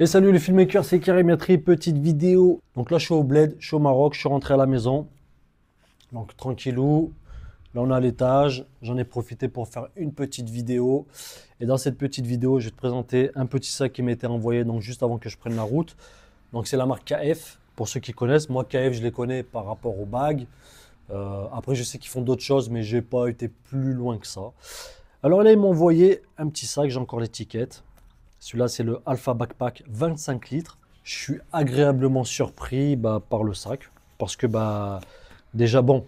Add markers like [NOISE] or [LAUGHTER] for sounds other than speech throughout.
Et salut les filmmakers, c'est Karim Yatri, petite vidéo. Donc là, je suis au Bled, je suis au Maroc, je suis rentré à la maison. Donc tranquillou. Là, on est à l'étage. J'en ai profité pour faire une petite vidéo. Et dans cette petite vidéo, je vais te présenter un petit sac qui m'a été envoyé donc juste avant que je prenne la route. Donc c'est la marque KF, pour ceux qui connaissent. Moi, KF, je les connais par rapport aux bagues. Euh, après, je sais qu'ils font d'autres choses, mais je n'ai pas été plus loin que ça. Alors là, ils m'ont envoyé un petit sac, j'ai encore l'étiquette. Celui-là, c'est le Alpha Backpack 25 litres. Je suis agréablement surpris bah, par le sac. Parce que, bah, déjà, bon,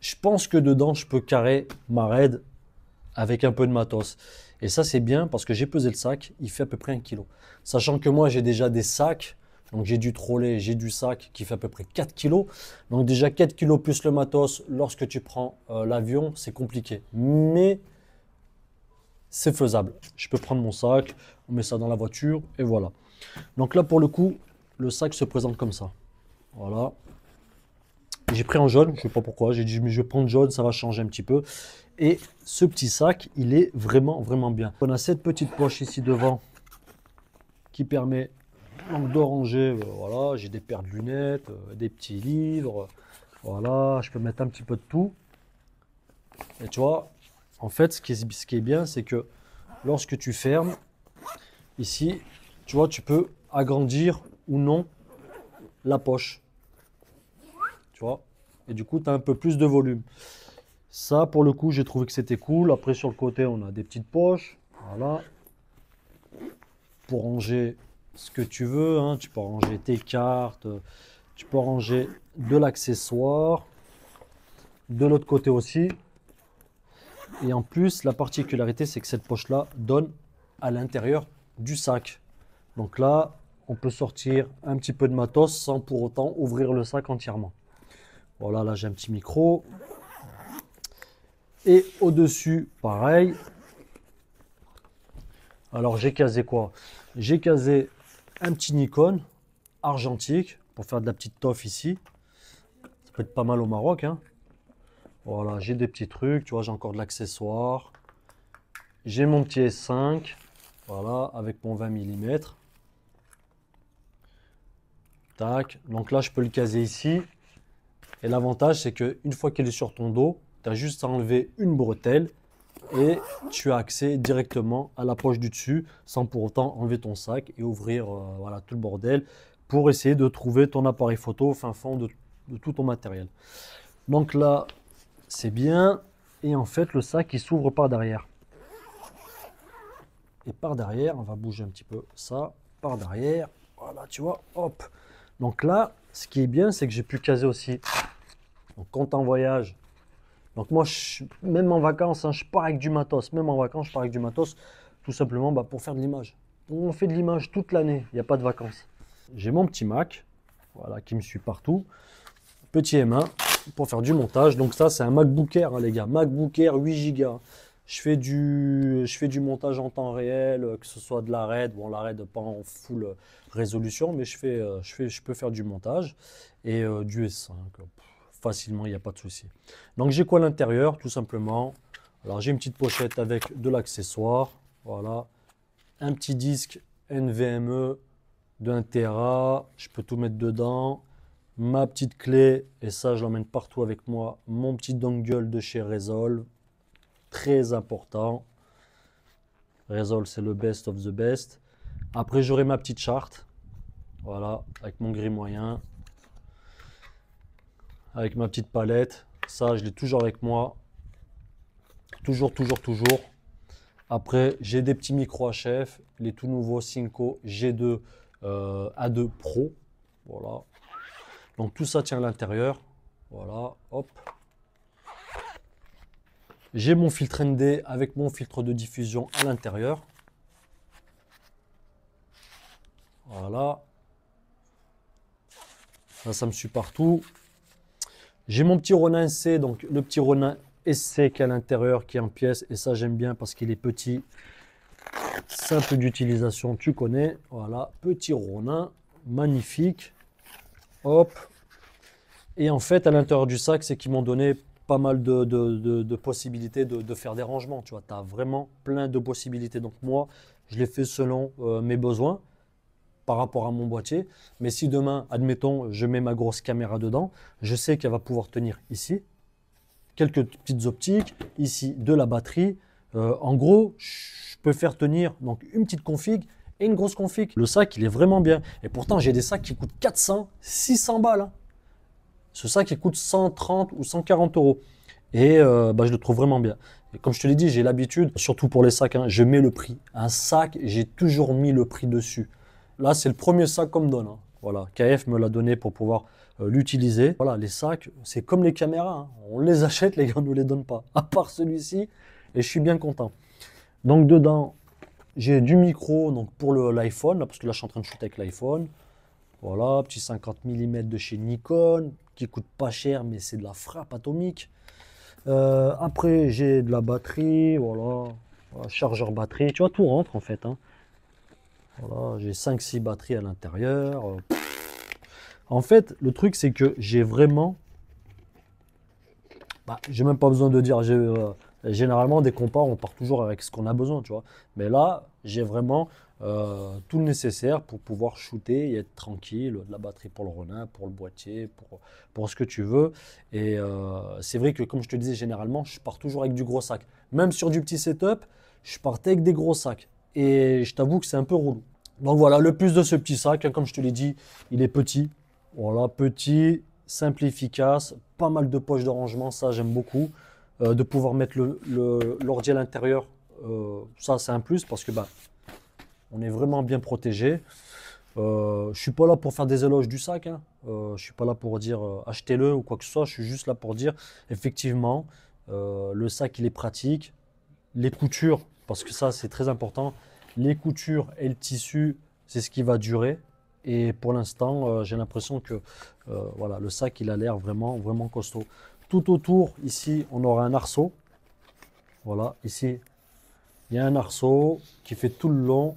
je pense que dedans, je peux carrer ma raid avec un peu de matos. Et ça, c'est bien parce que j'ai pesé le sac, il fait à peu près un kilo. Sachant que moi, j'ai déjà des sacs. Donc j'ai du trolley, j'ai du sac qui fait à peu près 4 kg. Donc déjà 4 kg plus le matos, lorsque tu prends euh, l'avion, c'est compliqué. Mais c'est faisable. Je peux prendre mon sac, on met ça dans la voiture et voilà. Donc là, pour le coup, le sac se présente comme ça. Voilà. J'ai pris en jaune, je ne sais pas pourquoi, j'ai dit mais je vais prendre jaune, ça va changer un petit peu. Et ce petit sac, il est vraiment, vraiment bien. On a cette petite poche ici devant qui permet donc euh, voilà, j'ai des paires de lunettes, euh, des petits livres, voilà, je peux mettre un petit peu de tout. Et tu vois, en fait, ce qui est, bien, c'est que lorsque tu fermes, ici, tu vois, tu peux agrandir ou non la poche. Tu vois Et du coup, tu as un peu plus de volume. Ça, pour le coup, j'ai trouvé que c'était cool. Après, sur le côté, on a des petites poches. Voilà. Pour ranger ce que tu veux. Hein. Tu peux ranger tes cartes. Tu peux ranger de l'accessoire. De l'autre côté aussi, et en plus, la particularité, c'est que cette poche-là donne à l'intérieur du sac. Donc là, on peut sortir un petit peu de matos sans pour autant ouvrir le sac entièrement. Voilà, là j'ai un petit micro. Et au-dessus, pareil. Alors j'ai casé quoi J'ai casé un petit Nikon argentique pour faire de la petite toffe ici. Ça peut être pas mal au Maroc. Hein. Voilà, j'ai des petits trucs, tu vois, j'ai encore de l'accessoire. J'ai mon petit S5, voilà, avec mon 20 mm. Tac, donc là, je peux le caser ici. Et l'avantage, c'est qu'une fois qu'il est sur ton dos, tu as juste à enlever une bretelle et tu as accès directement à la du dessus sans pour autant enlever ton sac et ouvrir euh, voilà, tout le bordel pour essayer de trouver ton appareil photo au fin fond de, de tout ton matériel. Donc là, c'est bien. Et en fait, le sac, il s'ouvre par derrière. Et par derrière, on va bouger un petit peu ça, par derrière, voilà, tu vois, hop. Donc là, ce qui est bien, c'est que j'ai pu caser aussi mon compte en voyage. Donc moi, même en vacances, hein, je pars avec du matos. Même en vacances, je pars avec du matos, tout simplement bah, pour faire de l'image. On fait de l'image toute l'année, il n'y a pas de vacances. J'ai mon petit Mac, voilà, qui me suit partout. Petit M1, pour faire du montage. Donc ça, c'est un MacBook Air, hein, les gars. MacBook Air 8 Go. Je fais, du, je fais du montage en temps réel, euh, que ce soit de la RAID, bon la RAID pas en full euh, résolution, mais je, fais, euh, je, fais, je peux faire du montage et du S5. facilement, il n'y a pas de souci. Donc j'ai quoi à l'intérieur Tout simplement, alors j'ai une petite pochette avec de l'accessoire, voilà, un petit disque NVMe de 1 Tera, je peux tout mettre dedans, ma petite clé, et ça je l'emmène partout avec moi, mon petit dongle de chez Resolve, très important. Resolve c'est le best of the best. Après j'aurai ma petite charte, voilà, avec mon gris moyen, avec ma petite palette, ça je l'ai toujours avec moi, toujours, toujours, toujours. Après j'ai des petits micros HF, les tout nouveaux Cinco G2 euh, A2 Pro, voilà, donc tout ça tient à l'intérieur. Voilà, hop. J'ai mon filtre ND avec mon filtre de diffusion à l'intérieur. Voilà. ça me suit partout. J'ai mon petit Ronin C, donc le petit Ronin SC qui est à l'intérieur, qui est en pièce. Et ça, j'aime bien parce qu'il est petit. Simple d'utilisation, tu connais. Voilà, petit Ronin, magnifique. Hop. Et en fait, à l'intérieur du sac, c'est qu'ils m'ont donné pas mal de, de, de possibilités de, faire des rangements. Tu vois, tu as vraiment plein de possibilités. Donc moi, je l'ai fait selon euh, mes besoins par rapport à mon boîtier. Mais si demain, admettons, je mets ma grosse caméra dedans, je sais qu'elle va pouvoir tenir ici, quelques petites optiques, ici de la batterie. Euh, en gros, je peux faire tenir donc une petite config et une grosse config. Le sac, il est vraiment bien. Et pourtant, j'ai des sacs qui coûtent 400, 600 balles. Hein. Ce sac, il coûte 130 ou 140 euros. Et euh, bah, je le trouve vraiment bien. Et comme je te l'ai dit, j'ai l'habitude, surtout pour les sacs, hein, je mets le prix. Un sac, j'ai toujours mis le prix dessus. Là, c'est le premier sac qu'on me donne. Hein. Voilà, KF me l'a donné pour pouvoir euh, l'utiliser. Voilà, les sacs, c'est comme les caméras. On les [LAUGHS] achète, les gars, on ne nous les donne pas. À part celui-ci, et je suis bien content. Donc dedans, j'ai du micro donc pour l'iPhone, parce que là je suis en train de shooter avec l'iPhone. Voilà, petit 50 mm de chez Nikon, qui coûte pas cher, mais c'est de la frappe atomique. Euh, après, j'ai de la batterie, voilà, chargeur batterie, tu vois, tout rentre en fait. Hein. Voilà, j'ai 5-6 batteries à l'intérieur. En fait, le truc, c'est que j'ai vraiment. Bah, j'ai même pas besoin de dire j'ai euh, généralement, des qu'on on part toujours avec ce qu'on a besoin, tu vois. Mais là, j'ai vraiment euh, tout le nécessaire pour pouvoir shooter et être tranquille, de la batterie pour le Ronin, pour le boîtier, pour, pour ce que tu veux. Et euh, c'est vrai que, comme je te disais, généralement, je pars toujours avec du gros sac. Même sur du petit setup, je partais avec des gros sacs. Et je t'avoue que c'est un peu relou. Donc voilà, le plus de ce petit sac, hein, comme je te l'ai dit, il est petit. Voilà, petit, simple, efficace, pas mal de poches de rangement, ça j'aime beaucoup. Euh, de pouvoir mettre l'ordi à l'intérieur, euh, ça c'est un plus parce que bah, on est vraiment bien protégé. Je euh, je suis pas là pour faire des éloges du sac. Je hein. ne je suis pas là pour dire achetez-le ou quoi que ce soit. Je suis juste là pour dire effectivement le sac il est pratique, les coutures parce que ça c'est très important. Les coutures et le tissu c'est ce qui va durer. Et pour l'instant j'ai l'impression que voilà le sac il a l'air vraiment vraiment costaud. Tout autour, ici, on aura un arceau. Voilà, ici, il y a un arceau qui fait tout le long.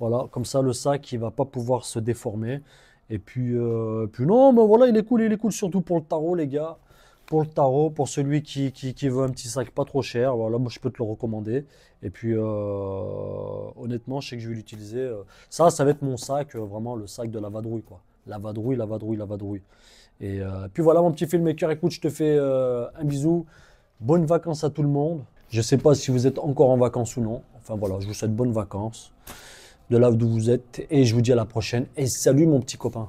Voilà, comme ça, le sac, il va pas pouvoir se déformer. Et puis, euh, puis non, mais voilà, il est cool, il est cool, surtout pour le tarot, les gars. Pour le tarot, pour celui qui, qui, veut un petit sac pas trop cher, voilà, moi je peux te le recommander. Et puis, euh, honnêtement, je sais que je vais l'utiliser. Euh, ça, ça va être mon sac, vraiment le sac de la vadrouille, quoi. La vadrouille, la vadrouille, la vadrouille. Et euh, puis voilà mon petit filmmaker, écoute, je te fais euh, un bisou. Bonnes vacances à tout le monde. Je ne sais pas si vous êtes encore en vacances ou non. Enfin voilà, je vous souhaite bonnes vacances de là où vous êtes. Et je vous dis à la prochaine. Et salut mon petit copain.